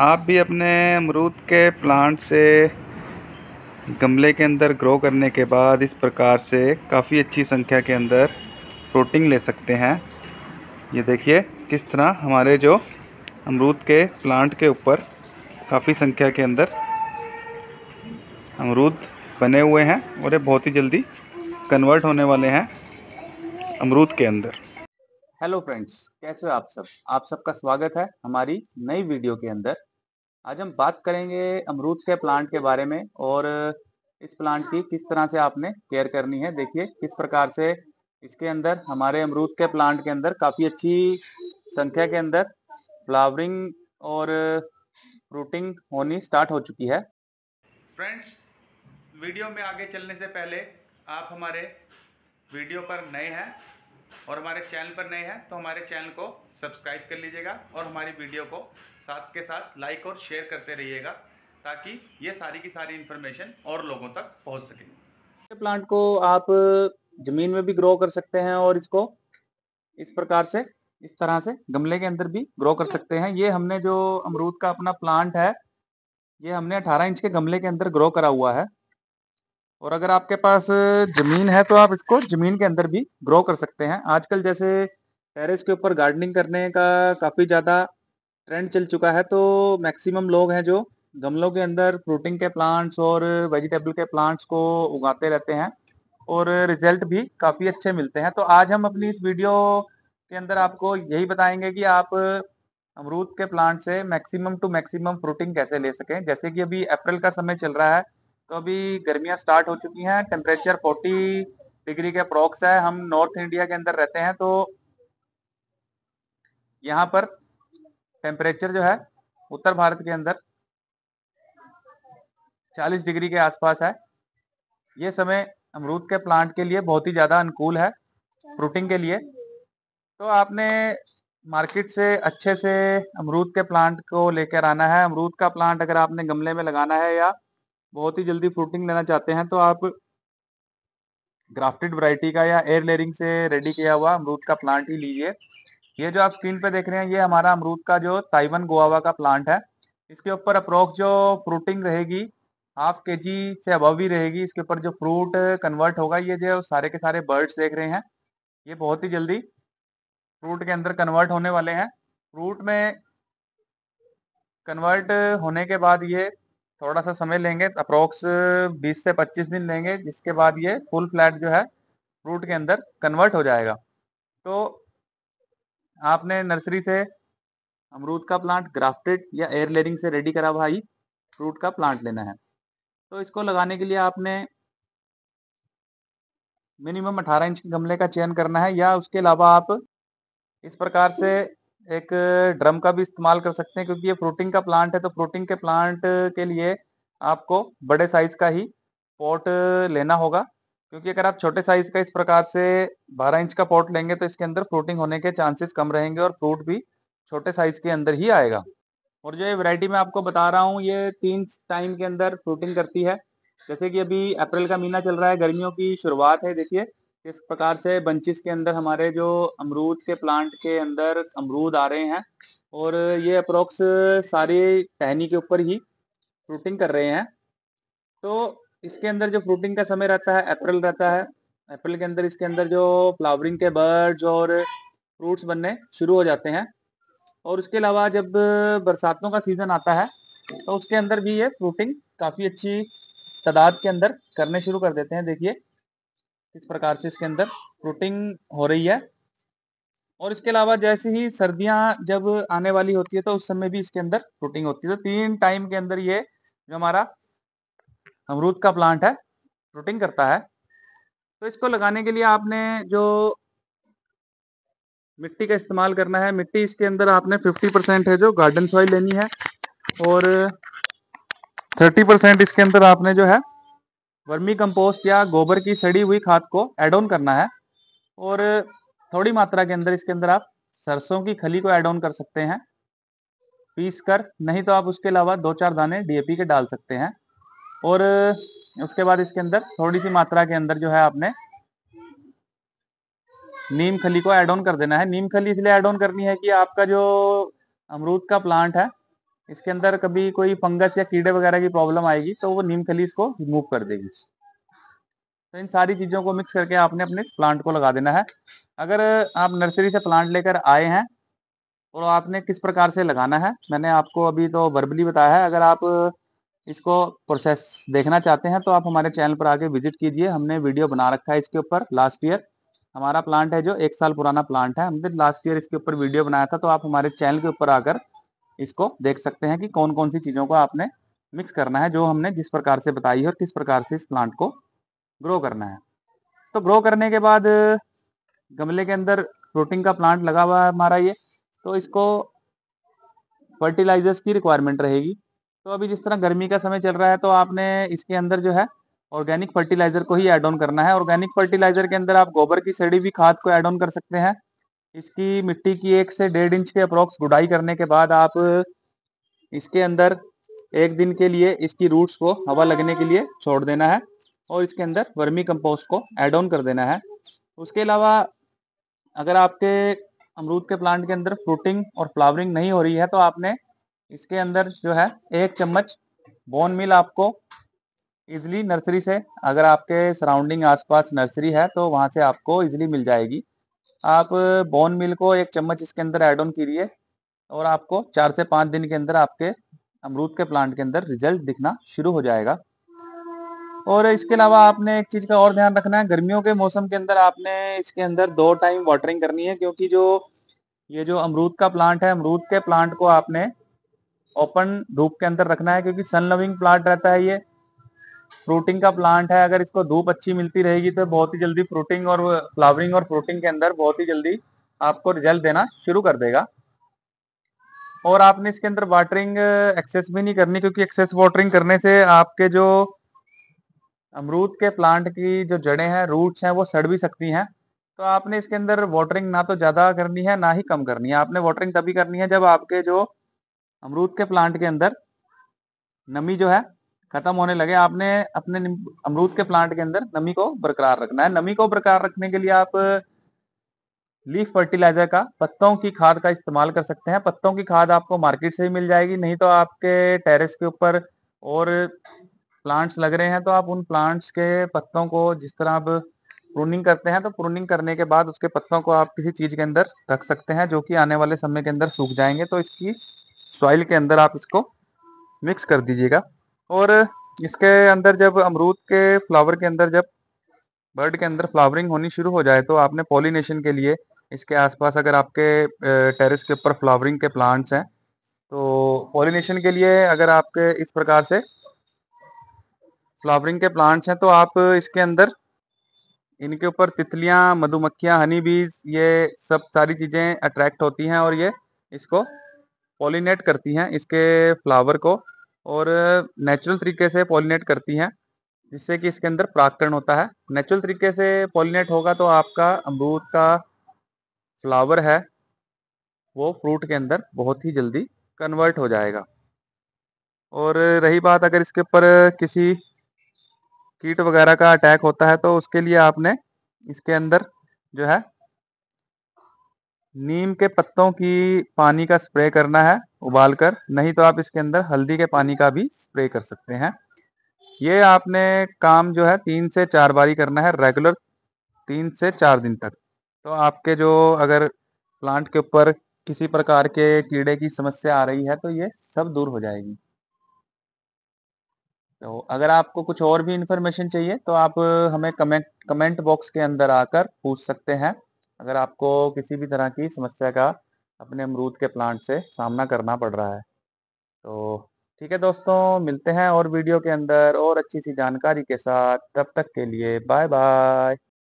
आप भी अपने अमरूद के प्लांट से गमले के अंदर ग्रो करने के बाद इस प्रकार से काफ़ी अच्छी संख्या के अंदर फ्रूटिंग ले सकते हैं ये देखिए किस तरह हमारे जो अमरूद के प्लांट के ऊपर काफ़ी संख्या के अंदर अमरूद बने हुए हैं और ये बहुत ही जल्दी कन्वर्ट होने वाले हैं अमरूद के अंदर हेलो फ्रेंड्स कैसे हो आप सब आप सबका स्वागत है हमारी नई वीडियो के अंदर आज हम बात करेंगे अमरूद के प्लांट के बारे में और इस प्लांट की किस तरह से आपने केयर करनी है देखिए किस प्रकार से इसके अंदर हमारे अमरूद के प्लांट के अंदर काफ़ी अच्छी संख्या के अंदर फ्लावरिंग और फ्रूटिंग होनी स्टार्ट हो चुकी है फ्रेंड्स वीडियो में आगे चलने से पहले आप हमारे वीडियो पर नए हैं और हमारे चैनल पर नए हैं तो हमारे चैनल को सब्सक्राइब कर लीजिएगा और हमारी वीडियो को साथ के साथ लाइक और शेयर करते रहिएगा ताकि ये सारी की सारी इन्फॉर्मेशन और लोगों तक पहुंच सके प्लांट को आप जमीन में भी ग्रो कर सकते हैं और इसको इस प्रकार से इस तरह से गमले के अंदर भी ग्रो कर सकते हैं ये हमने जो अमरूद का अपना प्लांट है ये हमने 18 इंच के गमले के अंदर ग्रो करा हुआ है और अगर आपके पास जमीन है तो आप इसको जमीन के अंदर भी ग्रो कर सकते हैं आजकल जैसे टेरेस के ऊपर गार्डनिंग करने का काफ़ी ज़्यादा ट्रेंड चल चुका है तो मैक्सिमम लोग हैं जो गमलों के अंदर फ्रूटिंग के प्लांट्स और वेजिटेबल के प्लांट्स को उगाते रहते हैं और रिजल्ट भी काफ़ी अच्छे मिलते हैं तो आज हम अपनी इस वीडियो के अंदर आपको यही बताएंगे कि आप अमरूद के प्लांट से मैक्सिमम टू मैक्सिमम फ्रूटिंग कैसे ले सकें जैसे कि अभी अप्रैल का समय चल रहा है तो अभी गर्मियां स्टार्ट हो चुकी हैं टेम्परेचर 40 डिग्री के अप्रॉक्स है हम नॉर्थ इंडिया के अंदर रहते हैं तो यहाँ पर टेम्परेचर जो है उत्तर भारत के अंदर 40 डिग्री के आसपास है ये समय अमरूद के प्लांट के लिए बहुत ही ज़्यादा अनुकूल है फ्रूटिंग के लिए तो आपने मार्केट से अच्छे से अमरूद के प्लांट को लेकर आना है अमरूद का प्लांट अगर आपने गमले में लगाना है या बहुत ही जल्दी फ्रूटिंग लेना चाहते हैं तो आप ग्राफ्टेड वराइटी का या एयर लेयरिंग से रेडी किया हुआ अमरूद का प्लांट ही लीजिए ये जो आप स्क्रीन पे देख रहे हैं ये हमारा अमरूद का जो ताइवन गोवा का प्लांट है इसके ऊपर अप्रोक्स जो फ्रूटिंग रहेगी हाफ के जी से अबव भी रहेगी इसके ऊपर जो फ्रूट कन्वर्ट होगा ये जो सारे के सारे बर्ड्स देख रहे हैं ये बहुत ही जल्दी फ्रूट के अंदर कन्वर्ट होने वाले हैं फ्रूट में कन्वर्ट होने के बाद ये थोड़ा सा समय लेंगे अप्रोक्स 20 से 25 दिन लेंगे जिसके बाद ये फुल फ्लैट जो है फ्रूट के अंदर कन्वर्ट हो जाएगा तो आपने नर्सरी से अमरूद का प्लांट ग्राफ्टेड या एयर लेयरिंग से रेडी करा भाई फ्रूट का प्लांट लेना है तो इसको लगाने के लिए आपने मिनिमम 18 इंच के गमले का चयन करना है या उसके अलावा आप इस प्रकार से एक ड्रम का भी इस्तेमाल कर सकते हैं क्योंकि ये फ्रूटिंग का प्लांट है तो फ्रूटिंग के प्लांट के लिए आपको बड़े साइज का ही पॉट लेना होगा क्योंकि अगर आप छोटे साइज का इस प्रकार से 12 इंच का पॉट लेंगे तो इसके अंदर फ्रूटिंग होने के चांसेस कम रहेंगे और फ्रूट भी छोटे साइज के अंदर ही आएगा और जो ये वैरायटी मैं आपको बता रहा हूँ ये तीन टाइम के अंदर फ्रूटिंग करती है जैसे कि अभी अप्रैल का महीना चल रहा है गर्मियों की शुरुआत है देखिए किस प्रकार से बंचिस के अंदर हमारे जो अमरूद के प्लांट के अंदर अमरूद आ रहे हैं और ये अप्रोक्स सारी टहनी के ऊपर ही फ्रूटिंग कर रहे हैं तो इसके अंदर जो फ्रूटिंग का समय रहता है अप्रैल रहता है अप्रैल के अंदर इसके अंदर जो फ्लावरिंग के बर्ड्स और फ्रूट्स बनने शुरू हो जाते हैं और उसके अलावा जब बरसातों का सीज़न आता है तो उसके अंदर भी ये फ्रूटिंग काफ़ी अच्छी तादाद के अंदर करने शुरू कर देते हैं देखिए किस प्रकार से इसके अंदर फ्रूटिंग हो रही है और इसके अलावा जैसे ही सर्दियां जब आने वाली होती है तो उस समय भी इसके अंदर फ्रूटिंग होती है तो तीन टाइम के अंदर ये जो हमारा अमरूद का प्लांट है फ्रूटिंग करता है तो इसको लगाने के लिए आपने जो मिट्टी का इस्तेमाल करना है मिट्टी इसके अंदर आपने 50 परसेंट है जो गार्डन सॉइल लेनी है और 30 परसेंट इसके अंदर आपने जो है वर्मी कंपोस्ट या गोबर की सड़ी हुई खाद को एड ऑन करना है और थोड़ी मात्रा के अंदर इसके अंदर आप सरसों की खली को एड ऑन कर सकते हैं पीस कर नहीं तो आप उसके अलावा दो चार दाने डीएपी के डाल सकते हैं और उसके बाद इसके अंदर थोड़ी सी मात्रा के अंदर जो है आपने नीम खली को एड ऑन कर देना है नीम खली इसलिए एड ऑन करनी है कि आपका जो अमरूद का प्लांट है इसके अंदर कभी कोई फंगस या कीड़े वगैरह की प्रॉब्लम आएगी तो वो नीम खली इसको रिमूव कर देगी तो इन सारी चीज़ों को मिक्स करके आपने अपने प्लांट को लगा देना है अगर आप नर्सरी से प्लांट लेकर आए हैं और आपने किस प्रकार से लगाना है मैंने आपको अभी तो वर्बली बताया है अगर आप इसको प्रोसेस देखना चाहते हैं तो आप हमारे चैनल पर आके विजिट कीजिए हमने वीडियो बना रखा है इसके ऊपर लास्ट ईयर हमारा प्लांट है जो एक साल पुराना प्लांट है हमने लास्ट ईयर इसके ऊपर वीडियो बनाया था तो आप हमारे चैनल के ऊपर आकर इसको देख सकते हैं कि कौन कौन सी चीज़ों को आपने मिक्स करना है जो हमने जिस प्रकार से बताई है और किस प्रकार से इस प्लांट को ग्रो करना है तो ग्रो करने के बाद गमले के अंदर प्रोटीन का प्लांट लगा हुआ है हमारा ये तो इसको फर्टिलाइजर्स की रिक्वायरमेंट रहेगी तो अभी जिस तरह गर्मी का समय चल रहा है तो आपने इसके अंदर जो है ऑर्गेनिक फर्टिलाइजर को ही एड ऑन करना है ऑर्गेनिक फर्टिलाइजर के अंदर आप गोबर की सड़ी भी खाद को एड ऑन कर सकते हैं इसकी मिट्टी की एक से डेढ़ इंच के अप्रोक्स गुडाई करने के बाद आप इसके अंदर एक दिन के लिए इसकी रूट्स को हवा लगने के लिए छोड़ देना है और इसके अंदर वर्मी कंपोस्ट को एड ऑन कर देना है उसके अलावा अगर आपके अमरूद के प्लांट के अंदर फ्रूटिंग और फ्लावरिंग नहीं हो रही है तो आपने इसके अंदर जो है एक चम्मच बोन मिल आपको इजली नर्सरी से अगर आपके सराउंडिंग आसपास नर्सरी है तो वहां से आपको इजली मिल जाएगी आप बोन मिल को एक चम्मच इसके अंदर एड ऑन कीजिए और आपको चार से पांच दिन के अंदर आपके अमरूद के प्लांट के अंदर रिजल्ट दिखना शुरू हो जाएगा और इसके अलावा आपने एक चीज़ का और ध्यान रखना है गर्मियों के मौसम के अंदर आपने इसके अंदर दो टाइम वाटरिंग करनी है क्योंकि जो ये जो अमरूद का प्लांट है अमरूद के प्लांट को आपने ओपन धूप के अंदर रखना है क्योंकि सन लविंग प्लांट रहता है ये फ्रूटिंग का प्लांट है अगर इसको धूप अच्छी मिलती रहेगी तो बहुत ही जल्दी फ्रूटिंग और फ्लावरिंग और फ्रूटिंग के अंदर बहुत ही जल्दी आपको रिजल्ट देना शुरू कर देगा और आपने इसके अंदर वाटरिंग एक्सेस भी नहीं करनी क्योंकि एक्सेस वाटरिंग करने से आपके जो अमरूद के प्लांट की जो जड़ें हैं रूट्स हैं वो सड़ भी सकती हैं तो आपने इसके अंदर वाटरिंग ना तो ज़्यादा करनी है ना ही कम करनी है आपने वाटरिंग तभी करनी है जब आपके जो अमरूद के प्लांट के अंदर नमी जो है खत्म होने लगे आपने अपने अमरूद के प्लांट के अंदर नमी को बरकरार रखना है नमी को बरकरार रखने के लिए आप लीफ फर्टिलाइजर का पत्तों की खाद का इस्तेमाल कर सकते हैं पत्तों की खाद आपको मार्केट से ही मिल जाएगी नहीं तो आपके टेरेस के ऊपर और प्लांट्स लग रहे हैं तो आप उन प्लांट्स के पत्तों को जिस तरह आप प्रूनिंग करते हैं तो प्रूनिंग करने के बाद उसके पत्तों को आप किसी चीज के अंदर रख सकते हैं जो कि आने वाले समय के अंदर सूख जाएंगे तो इसकी सॉइल के अंदर आप इसको मिक्स कर दीजिएगा और इसके अंदर जब अमरूद के फ्लावर के अंदर जब बर्ड के अंदर फ्लावरिंग होनी शुरू हो जाए तो आपने पॉलिनेशन के लिए इसके आसपास अगर आपके टेरेस के ऊपर फ्लावरिंग के प्लांट्स हैं तो पॉलिनेशन के लिए अगर आपके इस प्रकार से फ्लावरिंग के प्लांट्स हैं तो आप इसके अंदर इनके ऊपर तितलियां मधुमक्खियां हनी बीज ये सब सारी चीज़ें अट्रैक्ट होती हैं और ये इसको पॉलिनेट करती हैं इसके फ्लावर को और नेचुरल तरीके से पॉलिनेट करती हैं जिससे कि इसके अंदर प्राकरण होता है नेचुरल तरीके से पॉलिनेट होगा तो आपका अमरूद का फ्लावर है वो फ्रूट के अंदर बहुत ही जल्दी कन्वर्ट हो जाएगा और रही बात अगर इसके ऊपर किसी कीट वगैरह का अटैक होता है तो उसके लिए आपने इसके अंदर जो है नीम के पत्तों की पानी का स्प्रे करना है उबालकर नहीं तो आप इसके अंदर हल्दी के पानी का भी स्प्रे कर सकते हैं ये आपने काम जो है तीन से चार बारी करना है रेगुलर तीन से चार दिन तक तो आपके जो अगर प्लांट के ऊपर किसी प्रकार के कीड़े की समस्या आ रही है तो ये सब दूर हो जाएगी तो अगर आपको कुछ और भी इंफॉर्मेशन चाहिए तो आप हमें कमेंट कमेंट बॉक्स के अंदर आकर पूछ सकते हैं अगर आपको किसी भी तरह की समस्या का अपने अमरूद के प्लांट से सामना करना पड़ रहा है तो ठीक है दोस्तों मिलते हैं और वीडियो के अंदर और अच्छी सी जानकारी के साथ तब तक के लिए बाय बाय